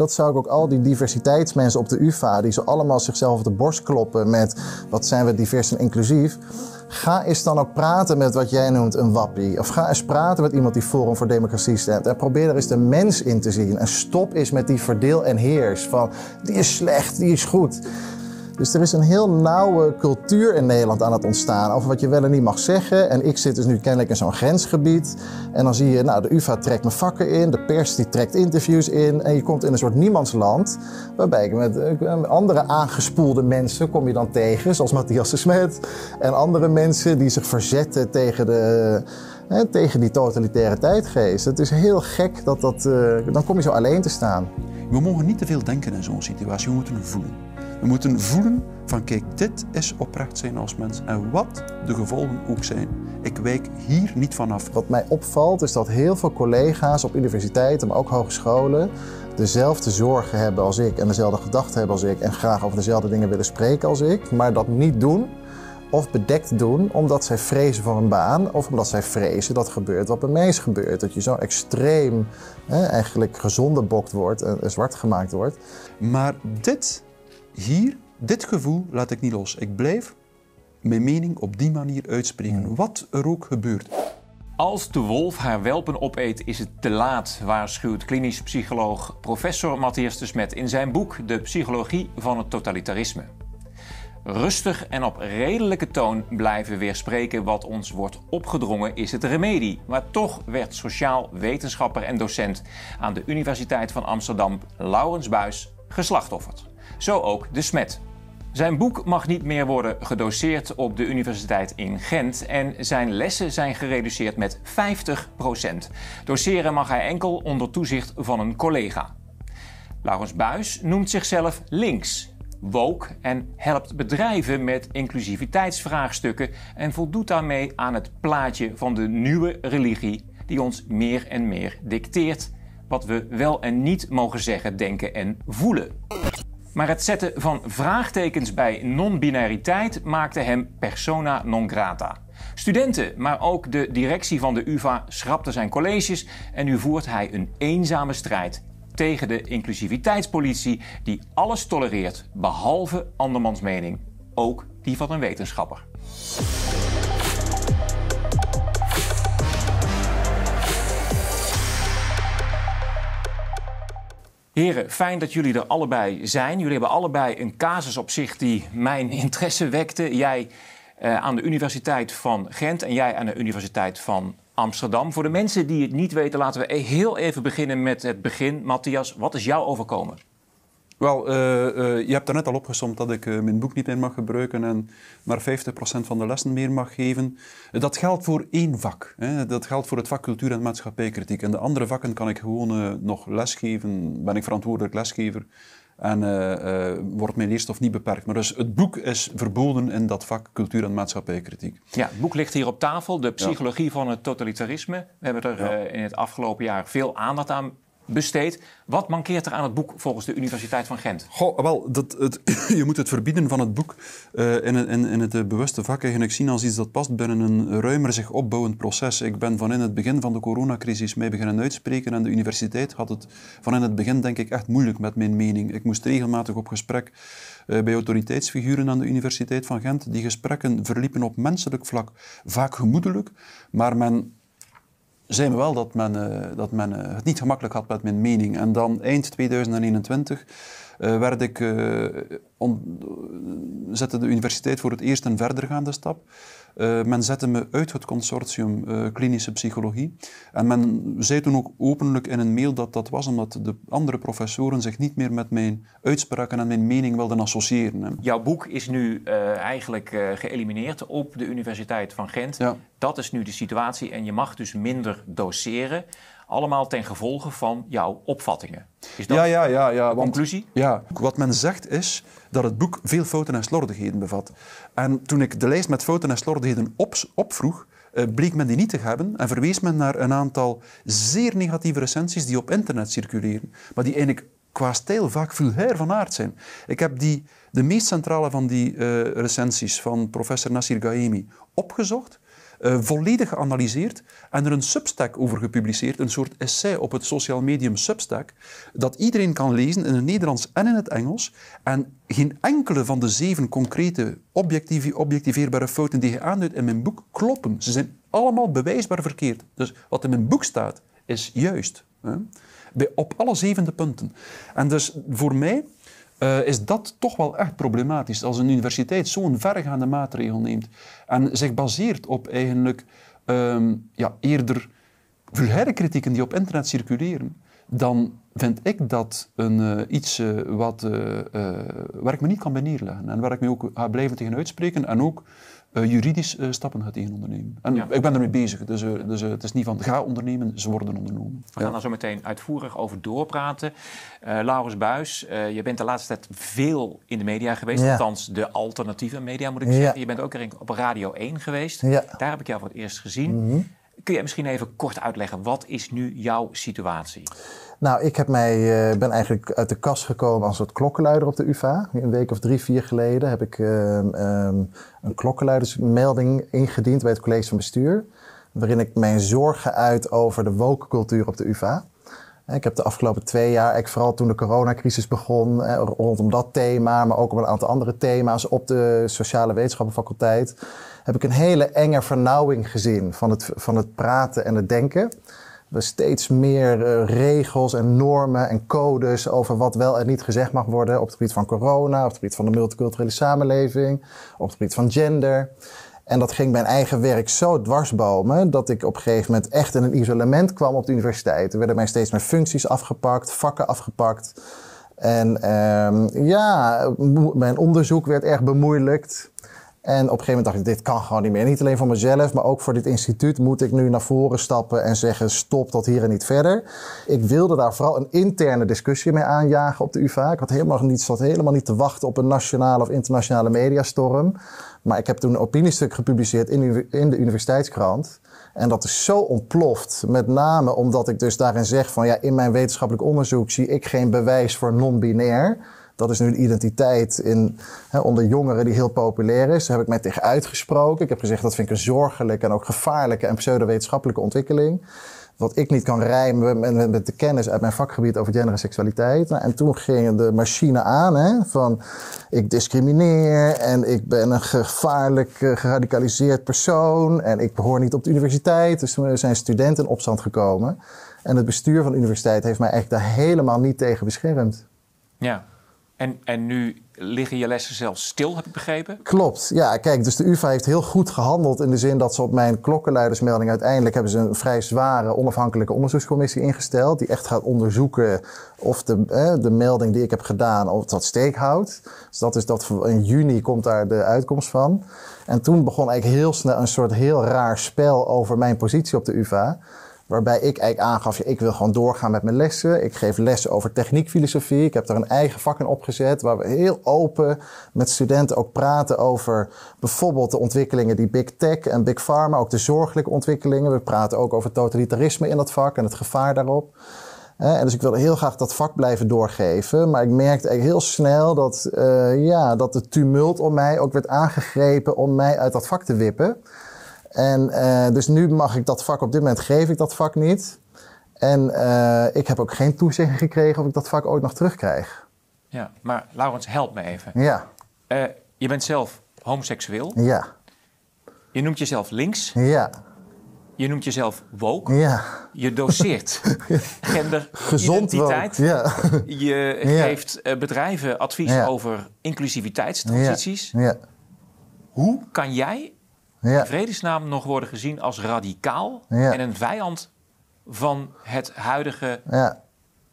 Dat zou ik ook al die diversiteitsmensen op de UvA, die zo allemaal zichzelf op de borst kloppen met wat zijn we divers en inclusief. Ga eens dan ook praten met wat jij noemt een wappie. Of ga eens praten met iemand die Forum voor Democratie stemt. En probeer er eens de mens in te zien. En stop eens met die verdeel en heers van die is slecht, die is goed. Dus er is een heel nauwe cultuur in Nederland aan het ontstaan over wat je wel en niet mag zeggen. En ik zit dus nu kennelijk in zo'n grensgebied. En dan zie je, nou, de UvA trekt mijn vakken in, de pers die trekt interviews in. En je komt in een soort niemandsland, waarbij ik met eh, andere aangespoelde mensen kom je dan tegen, zoals Matthias de Smet. En andere mensen die zich verzetten tegen de eh, tegen die totalitaire tijdgeest. Het is heel gek dat dat. Eh, dan kom je zo alleen te staan. We mogen niet te veel denken in zo'n situatie, we moeten voelen. We moeten voelen van kijk, dit is oprecht zijn als mens en wat de gevolgen ook zijn. Ik wijk hier niet vanaf. Wat mij opvalt is dat heel veel collega's op universiteiten, maar ook hogescholen, dezelfde zorgen hebben als ik en dezelfde gedachten hebben als ik en graag over dezelfde dingen willen spreken als ik, maar dat niet doen of bedekt doen omdat zij vrezen voor een baan of omdat zij vrezen dat gebeurt wat bij mij gebeurt. Dat je zo extreem eigenlijk gezonde bokt wordt en zwart gemaakt wordt. Maar dit hier, dit gevoel laat ik niet los. Ik blijf mijn mening op die manier uitspreken, hmm. wat er ook gebeurt. Als de wolf haar welpen opeet, is het te laat, waarschuwt klinisch psycholoog professor Matthias de Smet in zijn boek De Psychologie van het Totalitarisme. Rustig en op redelijke toon blijven weerspreken wat ons wordt opgedrongen is het remedie. Maar toch werd sociaal wetenschapper en docent aan de Universiteit van Amsterdam Laurens Buis geslachtofferd. Zo ook de Smet. Zijn boek mag niet meer worden gedoseerd op de Universiteit in Gent en zijn lessen zijn gereduceerd met 50%. Doseren mag hij enkel onder toezicht van een collega. Laurens Buis noemt zichzelf links, woke en helpt bedrijven met inclusiviteitsvraagstukken en voldoet daarmee aan het plaatje van de nieuwe religie die ons meer en meer dicteert wat we wel en niet mogen zeggen, denken en voelen. Maar het zetten van vraagtekens bij non-binariteit maakte hem persona non grata. Studenten, maar ook de directie van de UVA schrapte zijn colleges en nu voert hij een eenzame strijd tegen de inclusiviteitspolitie die alles tolereert behalve andermans mening, ook die van een wetenschapper. Heren, fijn dat jullie er allebei zijn. Jullie hebben allebei een casus op zich die mijn interesse wekte. Jij eh, aan de Universiteit van Gent en jij aan de Universiteit van Amsterdam. Voor de mensen die het niet weten, laten we heel even beginnen met het begin. Matthias, wat is jou overkomen? Wel, eh, eh, je hebt daarnet al opgesomd dat ik eh, mijn boek niet meer mag gebruiken en maar 50% van de lessen meer mag geven. Dat geldt voor één vak. Hè. Dat geldt voor het vak cultuur en maatschappijkritiek. En de andere vakken kan ik gewoon nog lesgeven, ben ik verantwoordelijk lesgever en wordt mijn of niet beperkt. Maar dus het boek is verboden in dat vak cultuur en maatschappijkritiek. Ja, het boek ligt hier op tafel, De psychologie van het totalitarisme. We hebben er in het afgelopen jaar veel aandacht aan besteed. Wat mankeert er aan het boek volgens de Universiteit van Gent? Goh, wel, dat, het, je moet het verbieden van het boek eh, in het eh, bewuste vak eigenlijk zien als iets dat past binnen een ruimer zich opbouwend proces. Ik ben van in het begin van de coronacrisis mee beginnen uitspreken en de universiteit had het van in het begin denk ik echt moeilijk met mijn mening. Ik moest regelmatig op gesprek eh, bij autoriteitsfiguren aan de Universiteit van Gent. Die gesprekken verliepen op menselijk vlak vaak gemoedelijk, maar men zijn we wel dat men, eh, dat men eh, het niet gemakkelijk had met mijn mening. En dan eind 2021 eh, werd ik, zette de universiteit voor het eerst een verdergaande stap. Eh, men zette me uit het consortium eh, klinische psychologie. En men zei toen ook openlijk in een mail dat dat was omdat de andere professoren zich niet meer met mijn uitspraken en mijn mening wilden associëren. Jouw boek is nu eh, eigenlijk geëlimineerd op de Universiteit van Gent. Ja. Dat is nu de situatie en je mag dus minder doseren. Allemaal ten gevolge van jouw opvattingen. Is dat ja, ja, ja, ja, conclusie? Ja, wat men zegt is dat het boek veel fouten en slordigheden bevat. En toen ik de lijst met fouten en slordigheden op, opvroeg, eh, bleek men die niet te hebben en verwees men naar een aantal zeer negatieve recensies die op internet circuleren, maar die eigenlijk qua stijl vaak vulgair van aard zijn. Ik heb die, de meest centrale van die eh, recensies van professor Nasir Gaemi opgezocht eh, volledig geanalyseerd en er een Substack over gepubliceerd, een soort essay op het social medium Substack, dat iedereen kan lezen in het Nederlands en in het Engels. En geen enkele van de zeven concrete objectieve, objectiveerbare fouten die je aanduidt in mijn boek kloppen. Ze zijn allemaal bewijsbaar verkeerd. Dus wat in mijn boek staat, is juist. Hè? Bij, op alle zevende punten. En dus voor mij eh, is dat toch wel echt problematisch. Als een universiteit zo'n verregaande maatregel neemt en zich baseert op eigenlijk ehm, ja, eerder vulgaire kritieken die op internet circuleren, dan vind ik dat een, eh, iets eh, wat, waar ik me niet kan bij neerleggen en waar ik me ook ga blijven tegen uitspreken en ook uh, juridisch uh, stappen gaat in ondernemen. En ik ben ermee bezig. Dus, eh, dus het is niet van ga ondernemen, ze worden ondernomen. We gaan ja. daar zo meteen uitvoerig over doorpraten. Laurens Buis, je bent de laatste tijd veel in de media geweest. Ja. Althans, de alternatieve media moet ik zeggen. Je bent ook op Radio 1 geweest. Daar heb ik jou voor het eerst gezien. Mhm. Kun je misschien even kort uitleggen, wat is nu jouw situatie? Nou, ik heb mij, eh, ben eigenlijk uit de kast gekomen als soort klokkenluider op de UvA. Een week of drie, vier geleden heb ik ehm, ehm, een klokkenluidersmelding ingediend bij het college van bestuur. Waarin ik mijn zorgen uit over de wokencultuur op de UvA. Eh, ik heb de afgelopen twee jaar, eigenlijk vooral toen de coronacrisis begon, eh, rondom dat thema, maar ook op een aantal andere thema's op de sociale wetenschappenfaculteit, heb ik een hele enge vernauwing gezien van het, van het praten en het denken. We steeds meer eh, regels en normen en codes over wat wel en niet gezegd mag worden op het gebied van corona, op het gebied van de multiculturele samenleving, op het gebied van gender. En dat ging mijn eigen werk zo dwarsbomen dat ik op een gegeven moment echt in een isolement kwam op de universiteit. Er werden mij steeds meer functies afgepakt, vakken afgepakt. En ehm, ja, mijn onderzoek werd erg bemoeilijkt. En op een gegeven moment dacht ik, dit kan gewoon niet meer. Niet alleen voor mezelf, maar ook voor dit instituut moet ik nu naar voren stappen en zeggen stop dat hier en niet verder. Ik wilde daar vooral een interne discussie mee aanjagen op de UvA. Ik had helemaal niet, zat helemaal niet te wachten op een nationale of internationale mediastorm. Maar ik heb toen een opiniestuk gepubliceerd in, in de universiteitskrant. En dat is zo ontploft. Met name omdat ik dus daarin zeg van ja, in mijn wetenschappelijk onderzoek zie ik geen bewijs voor non-binair. Dat is nu een identiteit in, hè, onder jongeren die heel populair is. Daar heb ik mij tegen uitgesproken. Ik heb gezegd dat vind ik een zorgelijke en ook gevaarlijke en pseudowetenschappelijke ontwikkeling. Wat ik niet kan rijmen met, de kennis uit mijn vakgebied over gender en seksualiteit. Nou, en toen ging de machine aan hè, van ik discrimineer en ik ben een gevaarlijk eh, geradicaliseerd persoon. En ik behoor niet op de universiteit. Dus toen zijn studenten in opstand gekomen. En het bestuur van de universiteit heeft mij echt daar helemaal niet tegen beschermd. Ja, en, en nu liggen je lessen zelfs stil, heb ik begrepen? Klopt. Ja, kijk, dus de UvA heeft heel goed gehandeld in de zin dat ze op mijn klokkenluidersmelding uiteindelijk hebben ze een vrij zware onafhankelijke onderzoekscommissie ingesteld. Die echt gaat onderzoeken of de, de melding die ik heb gedaan, of dat steek houdt. Dus dat is dat in juni komt daar de uitkomst van. En toen begon eigenlijk heel snel een soort heel raar spel over mijn positie op de UvA. Waarbij ik eigenlijk aangaf, ik wil gewoon doorgaan met mijn lessen. Ik geef lessen over techniekfilosofie. Ik heb daar een eigen vak in opgezet. Waar we heel open met studenten ook praten over bijvoorbeeld de ontwikkelingen die Big Tech en Big Pharma, ook de zorgelijke ontwikkelingen. We praten ook over totalitarisme in dat vak en het gevaar daarop. En dus ik wilde heel graag dat vak blijven doorgeven. Maar ik merkte eigenlijk heel snel dat, eh, ja, dat de tumult om mij ook werd aangegrepen om mij uit dat vak te wippen. En eh, dus nu mag ik dat vak, op dit moment geef ik dat vak niet. En eh, ik heb ook geen toezegging gekregen of ik dat vak ooit nog terugkrijg. Ja, maar Laurens, help me even. Ja. Eh, je bent zelf homoseksueel. Ja. Je noemt jezelf links. Ja. Je noemt jezelf woke. Ja. Je doseert gender, Gezond identiteit. Ja. Je geeft bedrijven advies over inclusiviteitstransities. Ja. Hoe kan jij ja. vredesnaam nog worden gezien als radicaal en een vijand van het huidige ja.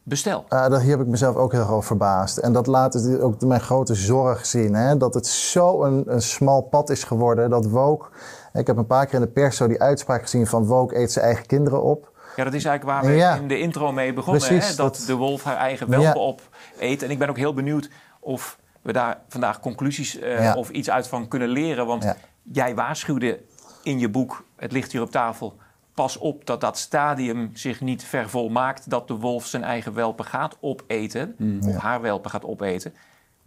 bestel? Uh, ah, daar heb ik mezelf ook heel erg verbaasd. En dat laat dus ook mijn grote zorg zien. Hè? Dat het zo een, een smal pad is geworden dat Wook... Ik heb een paar keer in de pers zo die uitspraak gezien van Wook eet zijn eigen kinderen op. Ja, dat is eigenlijk waar we in de intro mee begonnen. Precies, hè? Dat, de wolf haar eigen welpen op eet. En ik ben ook heel benieuwd of we daar vandaag conclusies eh, of iets uit van kunnen leren. Want jij waarschuwde in je boek, het ligt hier op tafel, pas op dat dat stadium zich niet vervolmaakt dat de wolf zijn eigen welpen gaat opeten, mm, of haar welpen gaat opeten.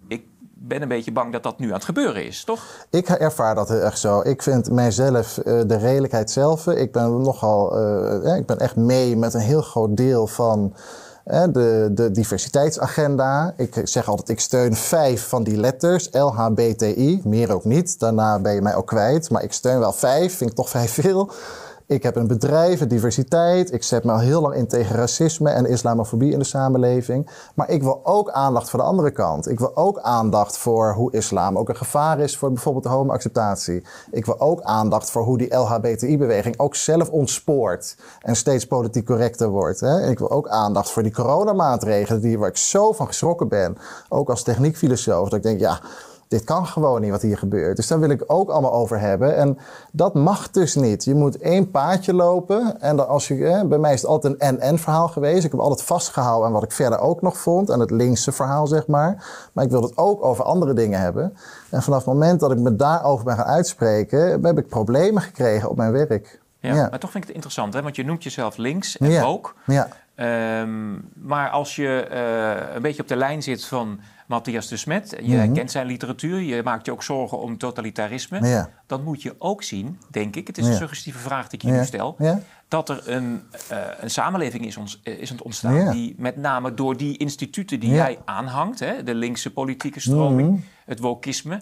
Ik ben een beetje bang dat dat nu aan het gebeuren is, toch? Ik ervaar dat echt zo. Ik vind mijzelf eh, de redelijkheid zelf. Eh, ik ben nogal, eh, ik ben echt mee met een heel groot deel van de, de diversiteitsagenda. Ik zeg altijd, ik steun vijf van die letters. LHBTI, meer ook niet. Daarna ben je mij ook kwijt. Maar ik steun wel vijf, vind ik toch vrij veel. Ik heb een bedrijf, een diversiteit. Ik zet me al heel lang in tegen racisme en islamofobie in de samenleving. Maar ik wil ook aandacht voor de andere kant. Ik wil ook aandacht voor hoe islam ook een gevaar is voor bijvoorbeeld de homoacceptatie. Ik wil ook aandacht voor hoe die LHBTI-beweging ook zelf ontspoort en steeds politiek correcter wordt. Hè? Ik wil ook aandacht voor die coronamaatregelen, die, waar ik zo van geschrokken ben. Ook als techniekfilosoof, dat ik denk, ja dit kan gewoon niet wat hier gebeurt. Dus daar wil ik ook allemaal over hebben. En dat mag dus niet. Je moet één paadje lopen. En als je, bij mij is het altijd een en-en verhaal geweest. Ik heb altijd vastgehouden aan wat ik verder ook nog vond. Aan het linkse verhaal, zeg maar. Maar ik wilde het ook over andere dingen hebben. En vanaf het moment dat ik me daarover ben gaan uitspreken... heb ik problemen gekregen op mijn werk. Ja, maar toch vind ik het interessant, hè? want je noemt jezelf links en ja. ook. Ja. Ehm, maar als je eh, een beetje op de lijn zit van Matthias de Smet. Je mhm. kent zijn literatuur, je maakt je ook zorgen om totalitarisme. Dan moet je ook zien, denk ik, het is een suggestieve vraag die ik je nu stel, dat er een, eh, een samenleving is, ons, uh, ontstaan die met name door die instituten die jij aanhangt, hè, de linkse politieke stroming, mhm. het wokisme,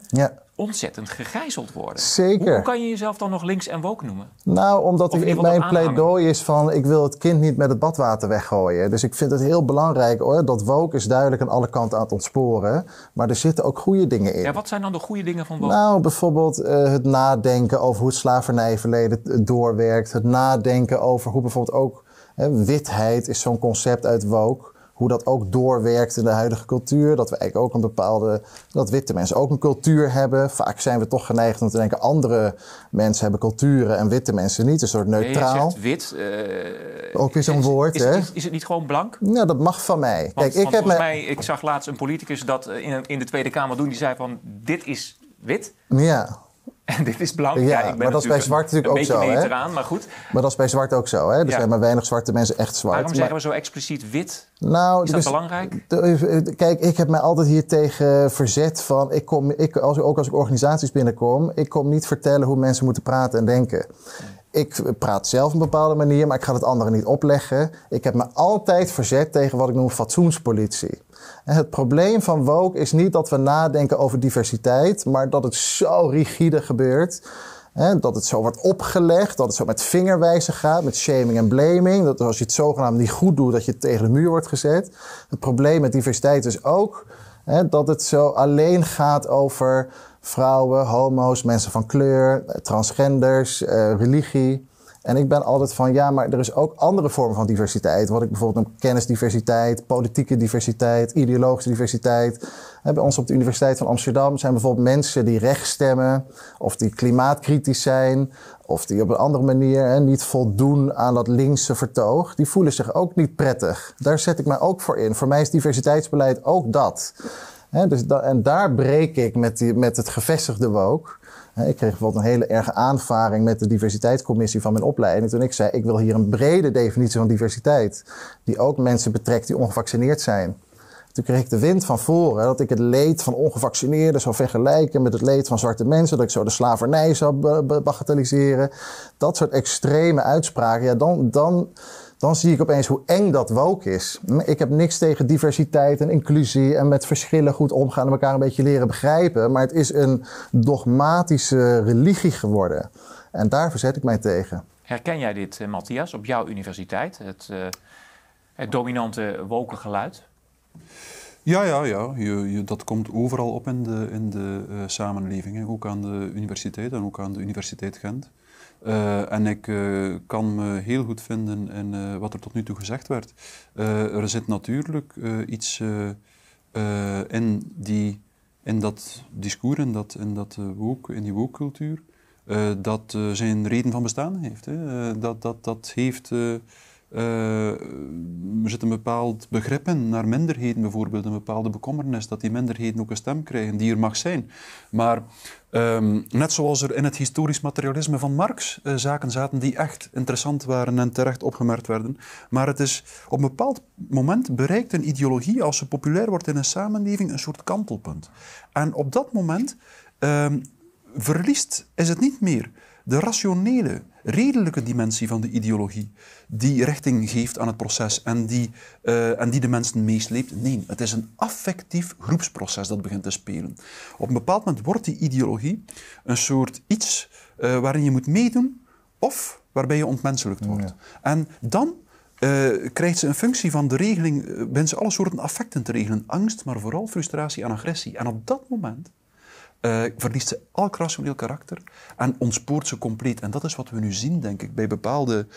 ontzettend gegijzeld worden. Zeker. Hoe, kan je jezelf dan nog links en woke noemen? Nou, omdat ik, ik, mijn pleidooi is van... ik wil het kind niet met het badwater weggooien. Dus ik vind het heel belangrijk... Hoor, dat woke is duidelijk aan alle kanten aan het ontsporen. Maar er zitten ook goede dingen in. Ja, wat zijn dan de goede dingen van woke? Nou, bijvoorbeeld eh, het nadenken over hoe het slavernijverleden doorwerkt. Het nadenken over hoe bijvoorbeeld ook... Hè, witheid is zo'n concept uit woke hoe dat ook doorwerkt in de huidige cultuur. Dat we eigenlijk ook een bepaalde. dat witte mensen ook een cultuur hebben. Vaak zijn we toch geneigd om te denken: andere mensen hebben culturen en witte mensen niet. Een soort neutraal. wit. Uh, ook weer zo'n woord, is, hè? Is, is, het niet gewoon blank? Nou, dat mag van mij. Kijk, ik, heb mij, ik zag laatst een politicus dat eh, in, in de Tweede Kamer doen. Die zei: van dit is wit. Ja. En dit is blank. Ja, ik ben maar dat is bij zwart natuurlijk ook zo. Hè? Aan, maar goed. Maar dat is bij zwart ook zo. Hè? Er ja. zijn maar weinig zwarte mensen echt zwart. Waarom zeggen we zo expliciet wit? Nou, is dat dus, belangrijk? Kijk, ik heb mij altijd hier tegen verzet van... Ik kom, ik, als, ook als ik organisaties binnenkom... ik kom niet vertellen hoe mensen moeten praten en denken. Ik praat zelf op een bepaalde manier, maar ik ga het anderen niet opleggen. Ik heb me altijd verzet tegen wat ik noem fatsoenspolitie. Het probleem van woke is niet dat we nadenken over diversiteit, maar dat het zo rigide gebeurt. dat het zo wordt opgelegd, dat het zo met vingerwijzen gaat, met shaming en blaming. Dat als je het zogenaamd niet goed doet, dat je tegen de muur wordt gezet. Het probleem met diversiteit is ook dat het zo alleen gaat over vrouwen, homo's, mensen van kleur, eh, transgenders, eh, religie. En ik ben altijd van ja, maar er is ook andere vormen van diversiteit. Wat ik bijvoorbeeld noem kennisdiversiteit, politieke diversiteit, ideologische diversiteit. En bij ons op de Universiteit van Amsterdam zijn bijvoorbeeld mensen die rechts stemmen, of die klimaatkritisch zijn, of die op een andere manier hè, niet voldoen aan dat linkse vertoog. Die voelen zich ook niet prettig. Daar zet ik mij ook voor in. Voor mij is diversiteitsbeleid ook dat. dus en daar breek ik met, die, met het gevestigde wook. Ik kreeg bijvoorbeeld een hele erge aanvaring met de diversiteitscommissie van mijn opleiding. Toen ik zei, ik wil hier een brede definitie van diversiteit. Die ook mensen betrekt die ongevaccineerd zijn. Toen kreeg ik de wind van voren dat ik het leed van ongevaccineerden zou vergelijken met het leed van zwarte mensen. Dat ik zo de slavernij zou bagatelliseren. Dat soort extreme uitspraken. Ja, dan, dan dan zie ik opeens hoe eng dat woke is. Ik heb niks tegen diversiteit en inclusie en met verschillen goed omgaan en elkaar een beetje leren begrijpen. Maar het is een dogmatische religie geworden. En daar verzet ik mij tegen. Herken jij dit, eh, Matthias, op jouw universiteit? Het, eh, het dominante woke geluid? Ja, ja, ja. dat komt overal op in de, in de eh, samenleving. Ook aan de universiteit en ook aan de Universiteit Gent. Eh, en ik eh, kan me heel goed vinden in eh, wat er tot nu toe gezegd werd. er zit natuurlijk iets in, die, in dat discours, in, dat, in, dat, woke, in die woke-cultuur, dat zijn reden van bestaan heeft. Hè. dat, dat, dat heeft uh, er zit een bepaald begrip in naar minderheden bijvoorbeeld, een bepaalde bekommernis, dat die minderheden ook een stem krijgen die er mag zijn. Maar ehm, net zoals er in het historisch materialisme van Marx eh, zaken zaten die echt interessant waren en terecht opgemerkt werden, maar het is op een bepaald moment bereikt een ideologie, als ze populair wordt in een samenleving, een soort kantelpunt. En op dat moment ehm, verliest, is het niet meer de rationele, redelijke dimensie van de ideologie, die richting geeft aan het proces en die, eh, en die de mensen meesleept. Nee, het is een affectief groepsproces dat begint te spelen. Op een bepaald moment wordt die ideologie een soort iets eh, waarin je moet meedoen of waarbij je ontmenselijkt wordt. En dan eh, krijgt ze een functie van de regeling, uh, ze alle soorten affecten te regelen. Angst, maar vooral frustratie en agressie. En op dat moment eh, verliest ze elk rationeel karakter en ontspoort ze compleet. En dat is wat we nu zien, denk ik, bij bepaalde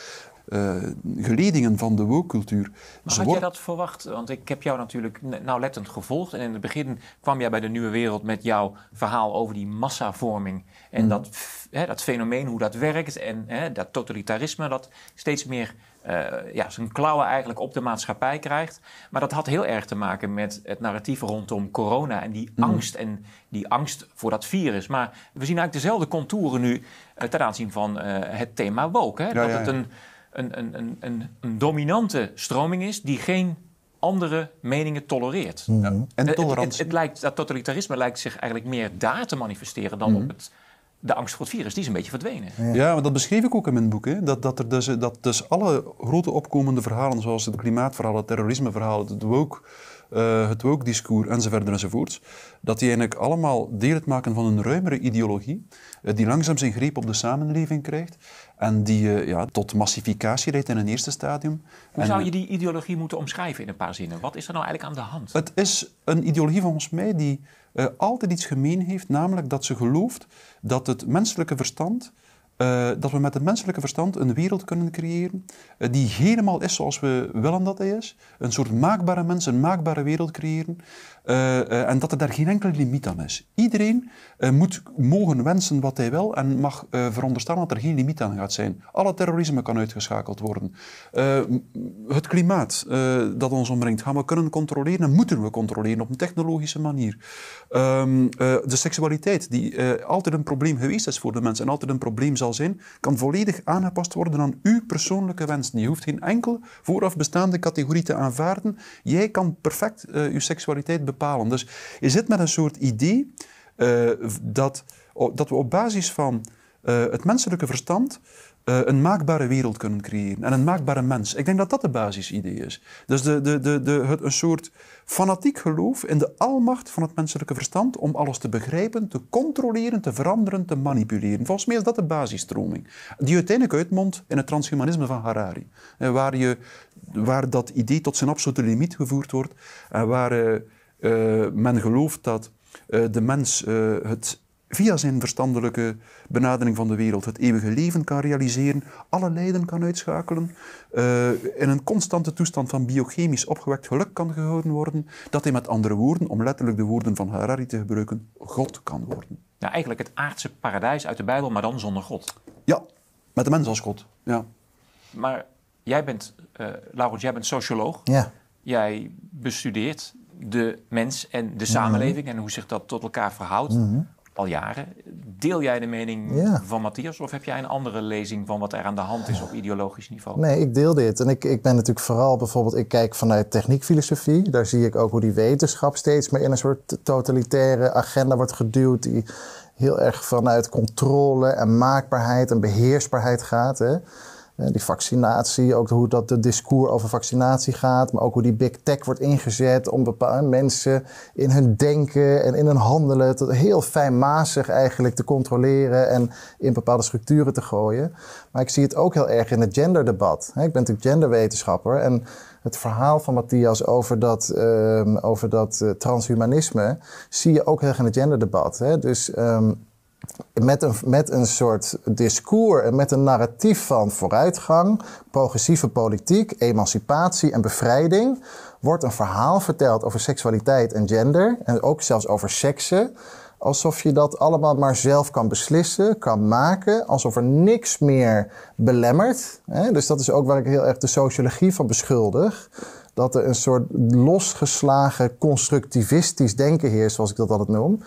eh, geledingen van de woke-cultuur. Maar had jij dat verwacht? Want ik heb jou natuurlijk nauwlettend gevolgd. En in het begin kwam jij bij de Nieuwe Wereld met jouw verhaal over die massavorming. En mm. dat, hè, dat fenomeen, hoe dat werkt. En hè, dat totalitarisme dat steeds meer eh, ja, zijn klauwen eigenlijk op de maatschappij krijgt. Maar dat had heel erg te maken met het narratief rondom corona en die mm. angst en die angst voor dat virus. Maar we zien eigenlijk dezelfde contouren nu eh, ten aanzien van eh, het thema woke. Hè? dat het een, een, een, een, een dominante stroming is die geen andere meningen tolereert. Mm En tolerantie. Het, lijkt, dat totalitarisme lijkt zich eigenlijk meer daar te manifesteren dan mm-hmm. op het de angst voor het virus, die is een beetje verdwenen. Ja, maar dat beschreef ik ook in mijn boek. Hè? Dat, dat, er dus, dat dus alle grote opkomende verhalen, zoals het klimaatverhaal, het terrorismeverhaal, het woke, eh, het woke-discours enzovoort enzovoort. dat die eigenlijk allemaal deel uitmaken van een ruimere ideologie, eh, die langzaam zijn greep op de samenleving krijgt en die eh, ja, tot massificatie leidt in een eerste stadium. Hoe zou je die ideologie moeten omschrijven in een paar zinnen? Wat is er nou eigenlijk aan de hand? Het is een ideologie volgens mij die eh, altijd iets gemeen heeft, namelijk dat ze gelooft dat het menselijke verstand eh, dat we met het menselijke verstand een wereld kunnen creëren eh, die helemaal is zoals we willen dat hij is. Een soort maakbare mens, een maakbare wereld creëren. Eh, en dat er daar geen enkele limiet aan is. Iedereen moet mogen wensen wat hij wil en mag veronderstellen dat er geen limiet aan gaat zijn. Alle terrorisme kan uitgeschakeld worden. het klimaat dat ons omringt gaan we kunnen controleren en moeten we controleren op een technologische manier. Ehm, de seksualiteit die altijd een probleem geweest is voor de mens en altijd een probleem zal zijn, kan volledig aangepast worden aan uw persoonlijke wensen. Je hoeft geen enkel vooraf bestaande categorie te aanvaarden. Jij kan perfect je eh, seksualiteit bepalen. Dus je zit met een soort idee eh, dat, dat we op basis van eh, het menselijke verstand eh, een maakbare wereld kunnen creëren en een maakbare mens. Ik denk dat dat de basisidee is. Dus de, de, de, de, het, een soort fanatiek geloof in de almacht van het menselijke verstand om alles te begrijpen, te controleren, te veranderen, te manipuleren. Volgens mij is dat de basisstroming, die uiteindelijk uitmondt in het transhumanisme van Harari, waar, je, waar dat idee tot zijn absolute limiet gevoerd wordt en waar eh, eh, men gelooft dat de mens het via zijn verstandelijke benadering van de wereld het eeuwige leven kan realiseren, alle lijden kan uitschakelen, eh, in een constante toestand van biochemisch opgewekt geluk kan gehouden worden, dat hij met andere woorden, om letterlijk de woorden van Harari te gebruiken, God kan worden. Nou, eigenlijk het aardse paradijs uit de Bijbel, maar dan zonder God. Ja, met de mens als God. Ja. Maar jij bent, uh, Laurens, jij bent socioloog. Ja. Jij bestudeert de mens en de samenleving mhm. en hoe zich dat tot elkaar verhoudt. Mhm al jaren. Deel jij de mening van Matthias of heb jij een andere lezing van wat er aan de hand is op ideologisch niveau? Nee, ik deel dit. En ik, ik ben natuurlijk vooral bijvoorbeeld, ik kijk vanuit techniekfilosofie. Daar zie ik ook hoe die wetenschap steeds meer in een soort totalitaire agenda wordt geduwd. Die heel erg vanuit controle en maakbaarheid en beheersbaarheid gaat. Hè. Eh, die vaccinatie, ook hoe dat de discours over vaccinatie gaat, maar ook hoe die big tech wordt ingezet om bepaalde mensen in hun denken en in hun handelen tot heel fijnmazig eigenlijk te controleren en in bepaalde structuren te gooien. Maar ik zie het ook heel erg in het genderdebat. Ik ben natuurlijk genderwetenschapper en het verhaal van Matthias over dat, ehm, over dat eh, transhumanisme zie je ook heel erg in het genderdebat. Dus ehm, met een, met een soort discours en met een narratief van vooruitgang, progressieve politiek, emancipatie en bevrijding, wordt een verhaal verteld over seksualiteit en gender en ook zelfs over seksen. Alsof je dat allemaal maar zelf kan beslissen, kan maken, alsof er niks meer belemmert. Dus dat is ook waar ik heel erg de sociologie van beschuldig dat er een soort losgeslagen constructivistisch denken heerst, zoals ik dat altijd noem